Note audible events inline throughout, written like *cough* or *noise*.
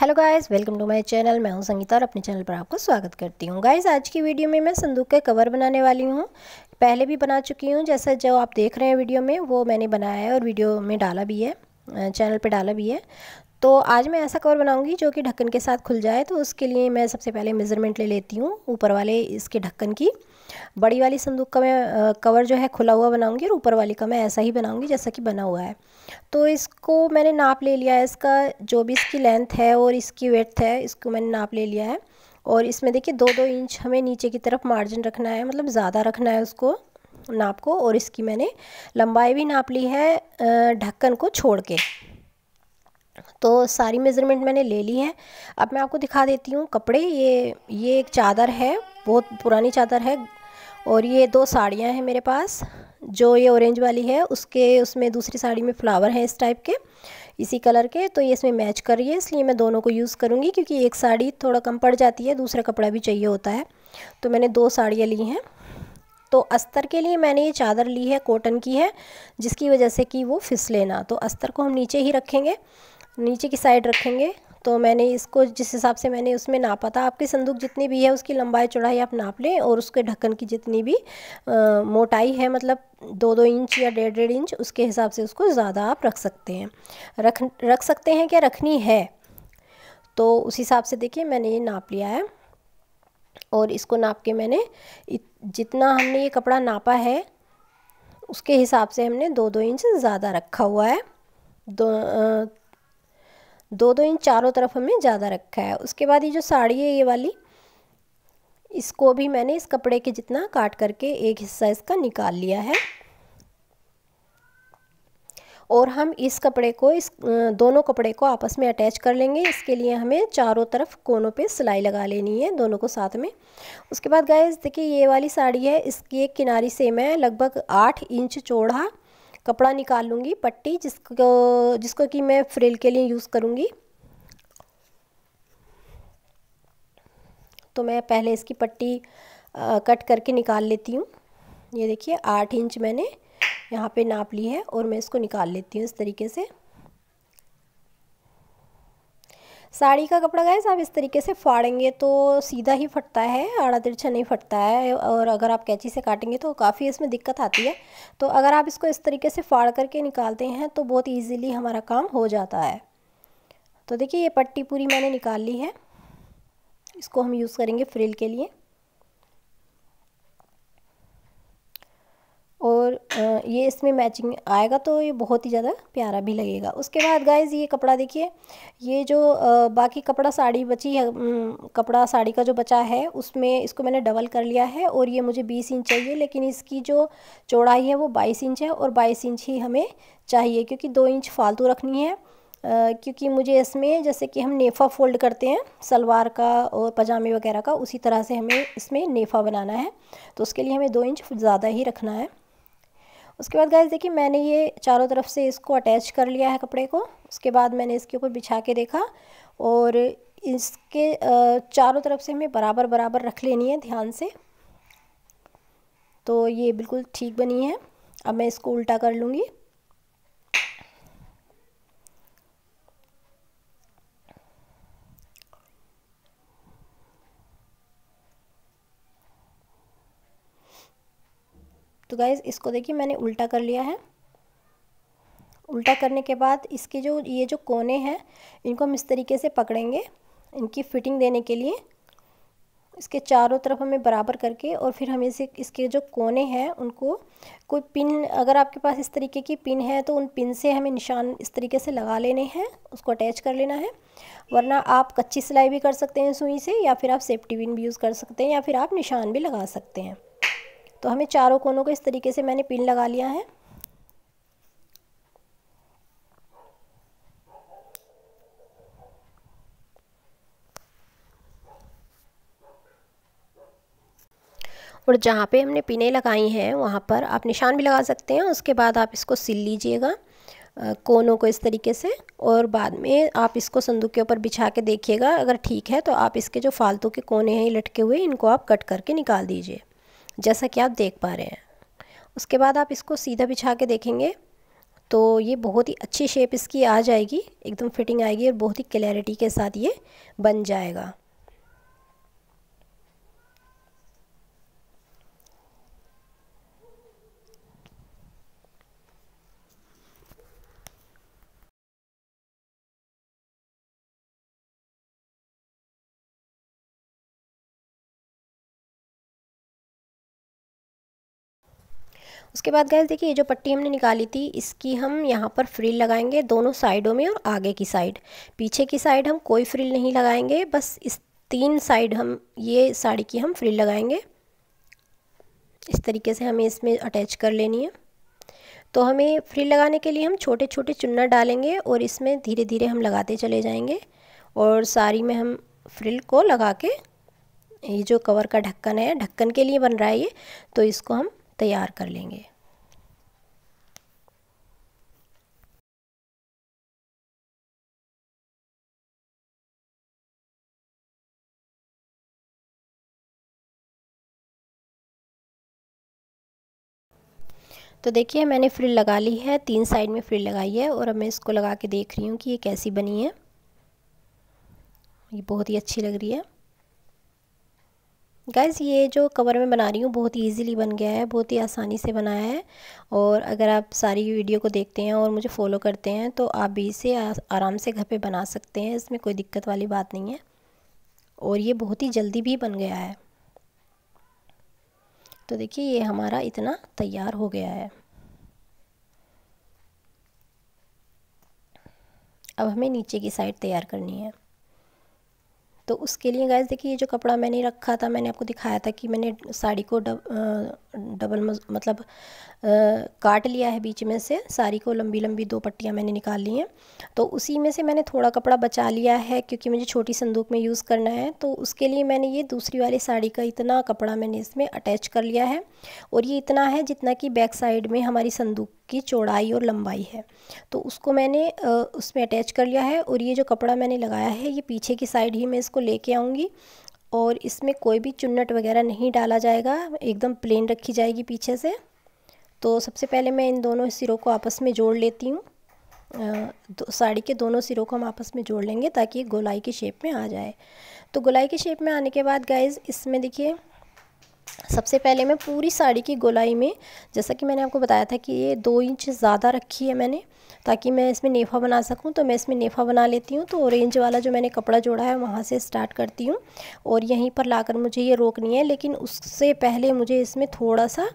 hello guys welcome to my channel मैं हूं संगीता और अपने चैनल पर आपका स्वागत करती हूं गाइस आज की वीडियो में मैं संदूक का कवर बनाने वाली हूं पहले भी बना चुकी हूं जैसा जो आप देख रहे हैं वीडियो में वो मैंने बनाया है और वीडियो में डाला भी है चैनल पर डाला भी है तो आज मैं ऐसा कवर बनाऊँगी जो कि ढक्कन के साथ खुल जाए तो उसके लिए मैं सबसे पहले मेज़रमेंट ले लेती हूँ ऊपर वाले इसके ढक्कन की बड़ी वाली संदूक का मैं कवर जो है खुला हुआ बनाऊंगी और ऊपर वाली का मैं ऐसा ही बनाऊँगी जैसा कि बना हुआ है तो इसको मैंने नाप ले लिया है इसका जो भी इसकी लेंथ है और इसकी वेथ है इसको मैंने नाप ले लिया है और इसमें देखिए दो दो इंच हमें नीचे की तरफ मार्जिन रखना है मतलब ज़्यादा रखना है उसको नाप को और इसकी मैंने लंबाई भी नाप ली है ढक्कन को छोड़ के तो सारी मेज़रमेंट मैंने ले ली है अब मैं आपको दिखा देती हूँ कपड़े ये ये एक चादर है बहुत पुरानी चादर है और ये दो साड़ियाँ हैं मेरे पास जो ये ऑरेंज वाली है उसके उसमें दूसरी साड़ी में फ्लावर हैं इस टाइप के इसी कलर के तो ये इसमें मैच कर रही है इसलिए मैं दोनों को यूज़ करूँगी क्योंकि एक साड़ी थोड़ा कम पड़ जाती है दूसरा कपड़ा भी चाहिए होता है तो मैंने दो साड़ियाँ ली हैं तो अस्तर के लिए मैंने ये चादर ली है कॉटन की है जिसकी वजह से कि वो फिसले ना तो अस्तर को हम नीचे ही रखेंगे नीचे की साइड रखेंगे तो मैंने इसको जिस हिसाब से मैंने उसमें नापा था आपकी संदूक जितनी भी है उसकी लंबाई चौड़ाई आप नाप लें और उसके ढक्कन की जितनी भी आ, मोटाई है मतलब दो दो इंच या डेढ़ डेढ़ इंच उसके हिसाब से उसको ज़्यादा आप रख सकते हैं रख रख सकते हैं क्या रखनी है तो उस हिसाब से देखिए मैंने ये नाप लिया है और इसको नाप के मैंने जितना हमने ये कपड़ा नापा है उसके हिसाब से हमने दो दो इंच ज़्यादा रखा हुआ है दो दो दो इंच चारों तरफ हमने ज़्यादा रखा है उसके बाद ये जो साड़ी है ये वाली इसको भी मैंने इस कपड़े के जितना काट करके एक हिस्सा इसका निकाल लिया है और हम इस कपड़े को इस दोनों कपड़े को आपस में अटैच कर लेंगे इसके लिए हमें चारों तरफ कोनों पे सिलाई लगा लेनी है दोनों को साथ में उसके बाद गैस देखिए ये वाली साड़ी है इसकी एक किनारी सेम है लगभग आठ इंच चौड़ा कपड़ा निकाल लूँगी पट्टी जिसको जिसको कि मैं फ्रिल के लिए यूज़ करूँगी तो मैं पहले इसकी पट्टी आ, कट करके निकाल लेती हूँ ये देखिए आठ इंच मैंने यहाँ पे नाप ली है और मैं इसको निकाल लेती हूँ इस तरीके से साड़ी का कपड़ा गैस आप इस तरीके से फाड़ेंगे तो सीधा ही फटता है आड़ा तिरछा नहीं फटता है और अगर आप कैंची से काटेंगे तो काफ़ी इसमें दिक्कत आती है तो अगर आप इसको इस तरीके से फाड़ करके निकालते हैं तो बहुत ईजीली हमारा काम हो जाता है तो देखिए ये पट्टी पूरी मैंने निकाल ली है इसको हम यूज़ करेंगे फ्रिल के लिए और ये इसमें मैचिंग आएगा तो ये बहुत ही ज़्यादा प्यारा भी लगेगा उसके बाद गाइज ये कपड़ा देखिए ये जो बाकी कपड़ा साड़ी बची है कपड़ा साड़ी का जो बचा है उसमें इसको मैंने डबल कर लिया है और ये मुझे 20 इंच चाहिए लेकिन इसकी जो चौड़ाई है वो 22 इंच है और 22 इंच ही हमें चाहिए क्योंकि दो इंच फालतू रखनी है Uh, क्योंकि मुझे इसमें जैसे कि हम नेफ़ा फोल्ड करते हैं सलवार का और पजामे वगैरह का उसी तरह से हमें इसमें नेफ़ा बनाना है तो उसके लिए हमें दो इंच ज़्यादा ही रखना है उसके बाद गैस देखिए मैंने ये चारों तरफ से इसको अटैच कर लिया है कपड़े को उसके बाद मैंने इसके ऊपर बिछा के देखा और इसके चारों तरफ से हमें बराबर बराबर रख लेनी है ध्यान से तो ये बिल्कुल ठीक बनी है अब मैं इसको उल्टा कर लूँगी तो गाइज़ इसको देखिए मैंने उल्टा कर लिया है उल्टा करने के बाद इसके जो ये जो कोने हैं इनको हम इस तरीके से पकड़ेंगे इनकी फिटिंग देने के लिए इसके चारों तरफ हमें बराबर करके और फिर हमें इसे इसके जो कोने हैं उनको कोई पिन अगर आपके पास इस तरीके की पिन है तो उन पिन से हमें निशान इस तरीके से लगा लेने हैं उसको अटैच कर लेना है वरना आप कच्ची सिलाई भी कर सकते हैं सुई से या फिर आप सेफ्टी पिन भी यूज़ कर सकते हैं या फिर आप निशान भी लगा सकते हैं तो हमें चारों कोनों को इस तरीके से मैंने पिन लगा लिया है और जहाँ पे हमने पिने लगाई हैं वहाँ पर आप निशान भी लगा सकते हैं उसके बाद आप इसको सिल लीजिएगा कोनों को इस तरीके से और बाद में आप इसको संदूक के ऊपर बिछा के देखिएगा अगर ठीक है तो आप इसके जो फालतू के कोने हैं लटके हुए इनको आप कट करके निकाल दीजिए जैसा कि आप देख पा रहे हैं उसके बाद आप इसको सीधा बिछा के देखेंगे तो ये बहुत ही अच्छी शेप इसकी आ जाएगी एकदम फिटिंग आएगी और बहुत ही क्लैरिटी के साथ ये बन जाएगा उसके बाद गैस देखिए ये जो पट्टी हमने निकाली थी इसकी हम यहाँ पर फ्रिल लगाएंगे दोनों साइडों में और आगे की साइड पीछे की साइड हम कोई फ्रिल नहीं लगाएंगे बस इस तीन साइड हम ये साड़ी की हम फ्रिल लगाएंगे इस तरीके से हमें इसमें अटैच कर लेनी है तो हमें फ्रिल लगाने के लिए हम छोटे छोटे चुन्नर डालेंगे और इसमें धीरे धीरे हम लगाते चले जाएंगे और साड़ी में हम फ्रिल को लगा के ये जो कवर का ढक्कन है ढक्कन के लिए बन रहा है ये तो इसको हम तैयार कर लेंगे तो देखिए मैंने फ्रिल लगा ली है तीन साइड में फ्रिल लगाई है और अब मैं इसको लगा के देख रही हूँ कि ये कैसी बनी है ये बहुत ही अच्छी लग रही है गैस ये जो कवर मैं बना रही हूँ बहुत ही ईजिली बन गया है बहुत ही आसानी से बनाया है और अगर आप सारी वीडियो को देखते हैं और मुझे फॉलो करते हैं तो आप भी इसे आराम से घर पे बना सकते हैं इसमें कोई दिक्कत वाली बात नहीं है और ये बहुत ही जल्दी भी बन गया है तो देखिए ये हमारा इतना तैयार हो गया है अब हमें नीचे की साइड तैयार करनी है तो उसके लिए गैस देखिए ये जो कपड़ा मैंने रखा था मैंने आपको दिखाया था कि मैंने साड़ी को डब, डबल मतलब काट लिया है बीच में से साड़ी को लंबी लंबी दो पट्टियाँ मैंने निकाल ली हैं तो उसी में से मैंने थोड़ा कपड़ा बचा लिया है क्योंकि मुझे छोटी संदूक में यूज़ करना है तो उसके लिए मैंने ये दूसरी वाली साड़ी का इतना कपड़ा मैंने इसमें अटैच कर लिया है और ये इतना है जितना कि बैक साइड में हमारी संदूक की चौड़ाई और लंबाई है तो उसको मैंने उसमें अटैच कर लिया है और ये जो कपड़ा मैंने लगाया है ये पीछे की साइड ही मैं इसको लेके आऊँगी और इसमें कोई भी चुन्नट वगैरह नहीं डाला जाएगा एकदम प्लेन रखी जाएगी पीछे से तो सबसे पहले मैं इन दोनों सिरों को आपस में जोड़ लेती हूँ दो साड़ी के दोनों सिरों को हम आपस में जोड़ लेंगे ताकि गोलाई की शेप में आ जाए तो गोलाई की शेप में आने के बाद गाइज़ इसमें देखिए सबसे पहले मैं पूरी साड़ी की गोलाई में जैसा कि मैंने आपको बताया था कि ये दो इंच ज़्यादा रखी है मैंने ताकि मैं इसमें नेफा बना सकूं तो मैं इसमें नेफा बना लेती हूं तो ऑरेंज वाला जो मैंने कपड़ा जोड़ा है वहां से स्टार्ट करती हूं और यहीं पर लाकर मुझे ये रोकनी है लेकिन उससे पहले मुझे इसमें थोड़ा सा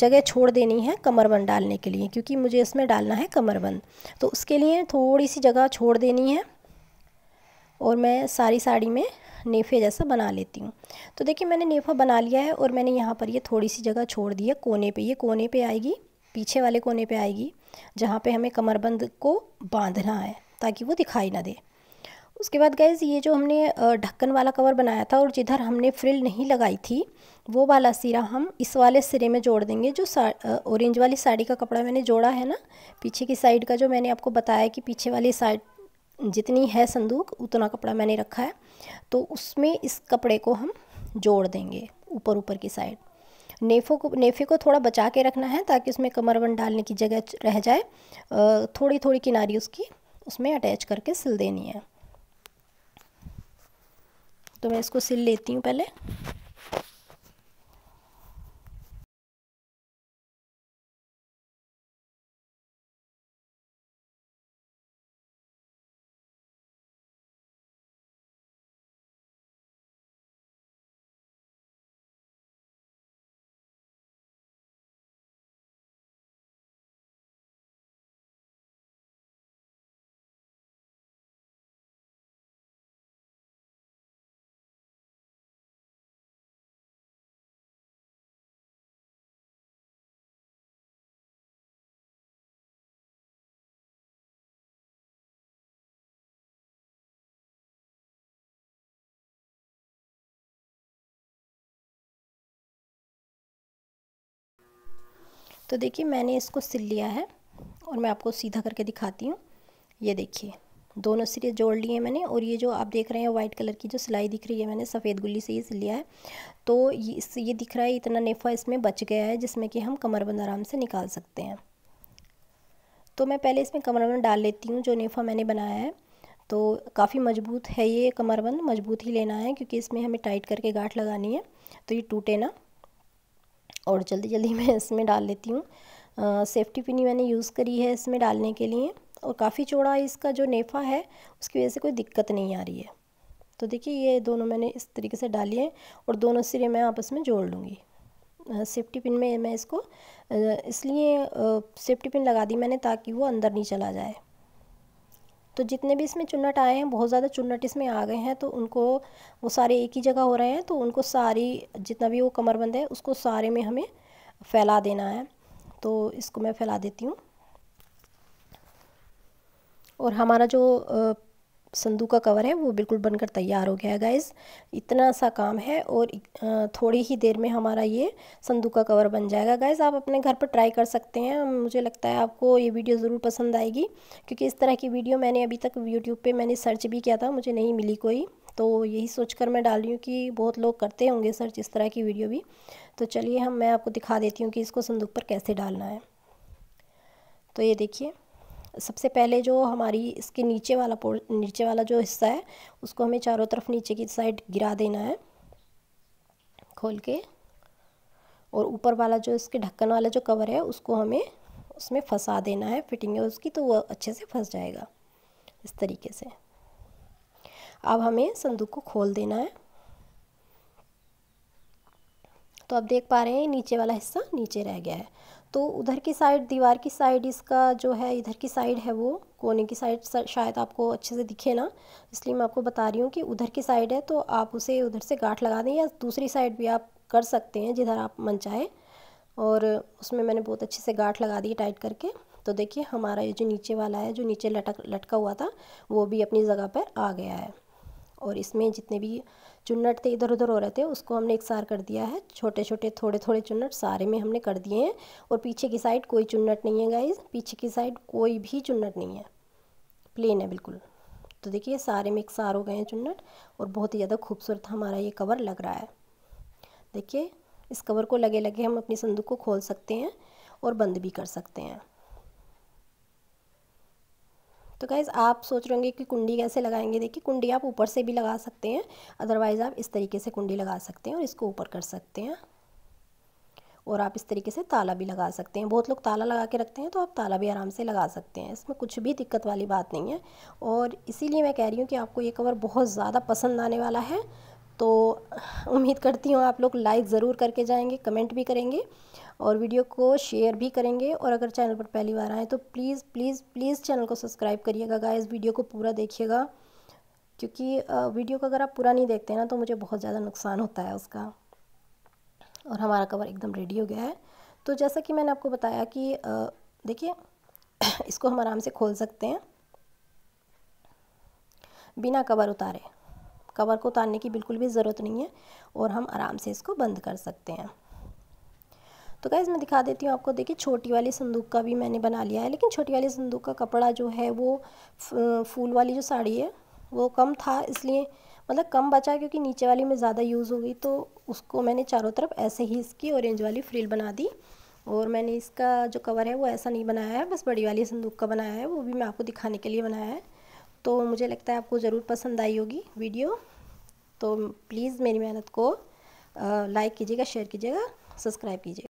जगह छोड़ देनी है कमरबंद डालने के लिए क्योंकि मुझे इसमें डालना है कमरबंद तो उसके लिए थोड़ी सी जगह छोड़ देनी है और मैं सारी साड़ी में नेफे जैसा बना लेती हूँ तो देखिए मैंने नेफा बना लिया है और मैंने यहाँ पर ये थोड़ी सी जगह छोड़ दी है कोने पे ये कोने पे आएगी पीछे वाले कोने पे आएगी जहाँ पे हमें कमरबंद को बांधना है ताकि वो दिखाई ना दे उसके बाद गैज ये जो हमने ढक्कन वाला कवर बनाया था और जिधर हमने फ्रिल नहीं लगाई थी वो वाला सिरा हम इस वाले सिरे में जोड़ देंगे जो ऑरेंज वाली साड़ी का कपड़ा मैंने जोड़ा है ना पीछे की साइड का जो मैंने आपको बताया कि पीछे वाली साइड जितनी है संदूक उतना कपड़ा मैंने रखा है तो उसमें इस कपड़े को हम जोड़ देंगे ऊपर ऊपर की साइड नेफो को नेफे को थोड़ा बचा के रखना है ताकि उसमें कमरबंद डालने की जगह रह जाए थोड़ी थोड़ी किनारी उसकी उसमें अटैच करके सिल देनी है तो मैं इसको सिल लेती हूँ पहले तो देखिए मैंने इसको सिल लिया है और मैं आपको सीधा करके दिखाती हूँ ये देखिए दोनों सिरे जोड़ लिए मैंने और ये जो आप देख रहे हैं वाइट कलर की जो सिलाई दिख रही है मैंने सफ़ेद गुल्ली से ये सिल लिया है तो ये इस ये दिख रहा है इतना नेफा इसमें बच गया है जिसमें कि हम कमरबंद आराम से निकाल सकते हैं तो मैं पहले इसमें कमरबंद डाल लेती हूँ जो नेफा मैंने बनाया है तो काफ़ी मजबूत है ये कमरबंद मजबूत ही लेना है क्योंकि इसमें हमें टाइट करके गांठ लगानी है तो ये टूटे ना और जल्दी जल्दी मैं *laughs* इसमें डाल लेती हूँ सेफ्टी पिनी मैंने यूज़ करी है इसमें डालने के लिए और काफ़ी चौड़ा इसका जो नेफा है उसकी वजह से कोई दिक्कत नहीं आ रही है तो देखिए ये दोनों मैंने इस तरीके से डाली है और दोनों सिरे मैं आपस में जोड़ लूँगी सेफ्टी पिन में मैं इसको इसलिए सेफ्टी पिन लगा दी मैंने ताकि वो अंदर नहीं चला जाए तो जितने भी इसमें चुन्नट आए हैं बहुत ज़्यादा चुन्नट इसमें आ गए हैं तो उनको वो सारे एक ही जगह हो रहे हैं तो उनको सारी जितना भी वो कमरबंद है उसको सारे में हमें फैला देना है तो इसको मैं फैला देती हूँ और हमारा जो संदूक का कवर है वो बिल्कुल बनकर तैयार हो गया है गाइज़ इतना सा काम है और थोड़ी ही देर में हमारा ये संदूक का कवर बन जाएगा गाइज़ आप अपने घर पर ट्राई कर सकते हैं मुझे लगता है आपको ये वीडियो ज़रूर पसंद आएगी क्योंकि इस तरह की वीडियो मैंने अभी तक यूट्यूब पर मैंने सर्च भी किया था मुझे नहीं मिली कोई तो यही सोचकर मैं डाल रही हूँ कि बहुत लोग करते होंगे सर्च इस तरह की वीडियो भी तो चलिए हम मैं आपको दिखा देती हूँ कि इसको संदूक पर कैसे डालना है तो ये देखिए सबसे पहले जो हमारी इसके नीचे वाला नीचे वाला जो हिस्सा है उसको हमें चारों तरफ नीचे की साइड गिरा देना है खोल के और ऊपर वाला जो इसके ढक्कन वाला जो कवर है उसको हमें उसमें फंसा देना है फिटिंग है उसकी तो वो अच्छे से फंस जाएगा इस तरीके से अब हमें संदूक को खोल देना है तो अब देख पा रहे हैं नीचे वाला हिस्सा नीचे रह गया है तो उधर की साइड दीवार की साइड इसका जो है इधर की साइड है वो कोने की साइड शायद आपको अच्छे से दिखे ना इसलिए मैं आपको बता रही हूँ कि उधर की साइड है तो आप उसे उधर से गाठ लगा दें या दूसरी साइड भी आप कर सकते हैं जिधर आप मन चाहे और उसमें मैंने बहुत अच्छे से गाठ लगा दी टाइट करके तो देखिए हमारा ये जो नीचे वाला है जो नीचे लटक लटका हुआ था वो भी अपनी जगह पर आ गया है और इसमें जितने भी चुन्नट थे इधर उधर हो रहे थे उसको हमने एक सार कर दिया है छोटे छोटे थोड़े थोड़े चुन्नट सारे में हमने कर दिए हैं और पीछे की साइड कोई चुन्नट नहीं है गाइज पीछे की साइड कोई भी चुन्नट नहीं है प्लेन है बिल्कुल तो देखिए सारे में एक सार हो गए हैं चुन्नट और बहुत ही ज़्यादा खूबसूरत हमारा ये कवर लग रहा है देखिए इस कवर को लगे लगे हम अपनी संदूक को खोल सकते हैं और बंद भी कर सकते हैं तो गाइज़ आप सोच रहे होंगे कि कुंडी कैसे लगाएंगे देखिए कुंडी आप ऊपर से भी लगा सकते हैं अदरवाइज़ आप इस तरीके से कुंडी लगा सकते हैं और इसको ऊपर कर सकते हैं और आप इस तरीके से ताला भी लगा सकते हैं बहुत लोग ताला लगा के रखते हैं तो आप ताला भी आराम से लगा सकते हैं इसमें कुछ भी दिक्कत वाली बात नहीं है और इसीलिए मैं कह रही हूँ कि आपको ये कवर बहुत ज़्यादा पसंद आने वाला है तो उम्मीद करती हूँ आप लोग लाइक ज़रूर करके जाएंगे कमेंट भी करेंगे और वीडियो को शेयर भी करेंगे और अगर चैनल पर पहली बार आएँ तो प्लीज़ प्लीज़ प्लीज़ चैनल को सब्सक्राइब करिएगा गाइस वीडियो को पूरा देखिएगा क्योंकि वीडियो को अगर आप पूरा नहीं देखते ना तो मुझे बहुत ज़्यादा नुकसान होता है उसका और हमारा कवर एकदम रेडी हो गया है तो जैसा कि मैंने आपको बताया कि देखिए *coughs* इसको हम आराम से खोल सकते हैं बिना कवर उतारे कवर को उतारने की बिल्कुल भी ज़रूरत नहीं है और हम आराम से इसको बंद कर सकते हैं तो क्या मैं दिखा देती हूँ आपको देखिए छोटी वाली संदूक का भी मैंने बना लिया है लेकिन छोटी वाली संदूक का कपड़ा जो है वो फूल वाली जो साड़ी है वो कम था इसलिए मतलब कम बचा क्योंकि नीचे वाली में ज़्यादा यूज़ हो गई तो उसको मैंने चारों तरफ ऐसे ही इसकी ऑरेंज वाली फ्रिल बना दी और मैंने इसका जो कवर है वो ऐसा नहीं बनाया है बस बड़ी वाली संदूक का बनाया है वो भी मैं आपको दिखाने के लिए बनाया है तो मुझे लगता है आपको ज़रूर पसंद आई होगी वीडियो तो प्लीज़ मेरी मेहनत को लाइक कीजिएगा शेयर कीजिएगा सब्सक्राइब कीजिएगा